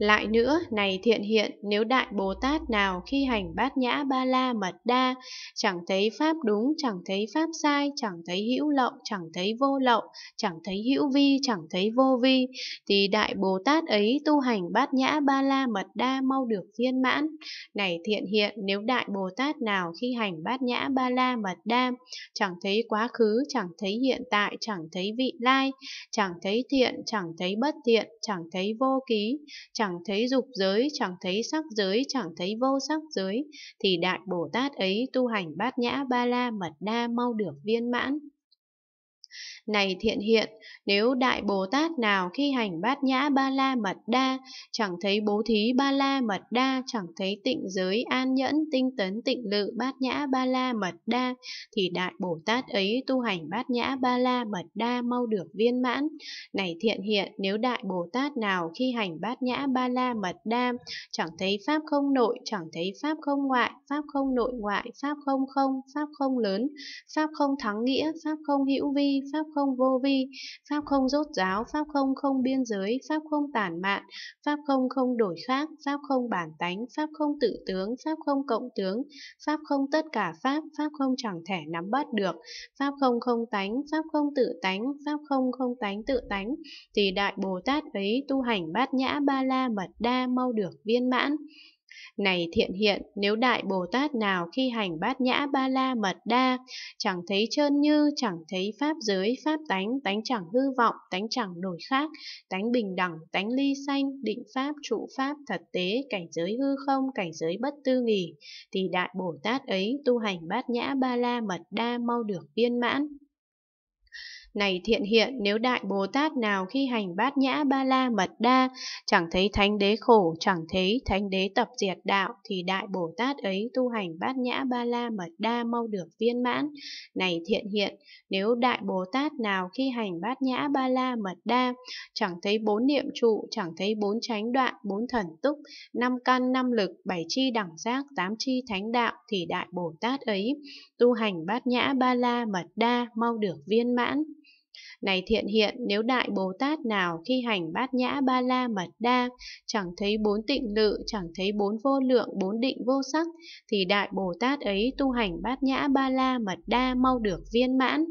Lại nữa, này thiện hiện, nếu Đại Bồ Tát nào khi hành bát nhã ba la mật đa, chẳng thấy pháp đúng, chẳng thấy pháp sai, chẳng thấy hữu lậu, chẳng thấy vô lậu, chẳng thấy hữu vi, chẳng thấy vô vi, thì Đại Bồ Tát ấy tu hành bát nhã ba la mật đa mau được viên mãn. Này thiện hiện, nếu Đại Bồ Tát nào khi hành bát nhã ba la mật đa, chẳng thấy quá khứ, chẳng thấy hiện tại, chẳng thấy vị lai, chẳng thấy thiện, chẳng thấy bất thiện, chẳng thấy vô ký, chẳng thấy dục giới, chẳng thấy sắc giới, chẳng thấy vô sắc giới, thì Đại Bồ Tát ấy tu hành bát nhã ba la mật đa mau được viên mãn. Này thiện hiện, nếu Đại Bồ Tát nào khi hành bát nhã ba la mật đa, chẳng thấy bố thí ba la mật đa, chẳng thấy tịnh giới an nhẫn tinh tấn tịnh lự bát nhã ba la mật đa, thì Đại Bồ Tát ấy tu hành bát nhã ba la mật đa mau được viên mãn. Này thiện hiện, nếu Đại Bồ Tát nào khi hành bát nhã ba la mật đa, chẳng thấy pháp không nội, chẳng thấy pháp không ngoại, pháp không nội ngoại, pháp không không, pháp không lớn, pháp không thắng nghĩa, pháp không hữu vi, pháp không vô vi, pháp không rốt ráo, pháp không không biên giới, pháp không tản mạn, pháp không không đổi khác, pháp không bản tánh, pháp không tự tướng, pháp không cộng tướng, pháp không tất cả pháp, pháp không chẳng thể nắm bắt được, pháp không không tánh, pháp không tự tánh, pháp không không tánh tự tánh, thì Đại Bồ Tát ấy tu hành bát nhã ba la mật đa mau được viên mãn. Này thiện hiện, nếu Đại Bồ Tát nào khi hành bát nhã ba la mật đa, chẳng thấy trơn như, chẳng thấy pháp giới, pháp tánh, tánh chẳng hư vọng, tánh chẳng đổi khác, tánh bình đẳng, tánh ly sanh, định pháp, trụ pháp, thật tế, cảnh giới hư không, cảnh giới bất tư nghỉ, thì Đại Bồ Tát ấy tu hành bát nhã ba la mật đa mau được viên mãn. Này thiện hiện, nếu đại Bồ Tát nào khi hành bát nhã ba la mật đa, chẳng thấy thánh đế khổ, chẳng thấy thánh đế tập diệt đạo, thì đại Bồ Tát ấy tu hành bát nhã ba la mật đa mau được viên mãn. Này thiện hiện, nếu đại Bồ Tát nào khi hành bát nhã ba la mật đa, chẳng thấy bốn niệm trụ, chẳng thấy bốn chánh đoạn, bốn thần túc, năm căn, năm lực, bảy chi đẳng giác, tám chi thánh đạo, thì đại Bồ Tát ấy tu hành bát nhã ba la mật đa mau được viên mãn. Này thiện hiện, nếu đại Bồ Tát nào khi hành bát nhã ba la mật đa, chẳng thấy bốn tịnh lự, chẳng thấy bốn vô lượng, bốn định vô sắc, thì đại Bồ Tát ấy tu hành bát nhã ba la mật đa mau được viên mãn.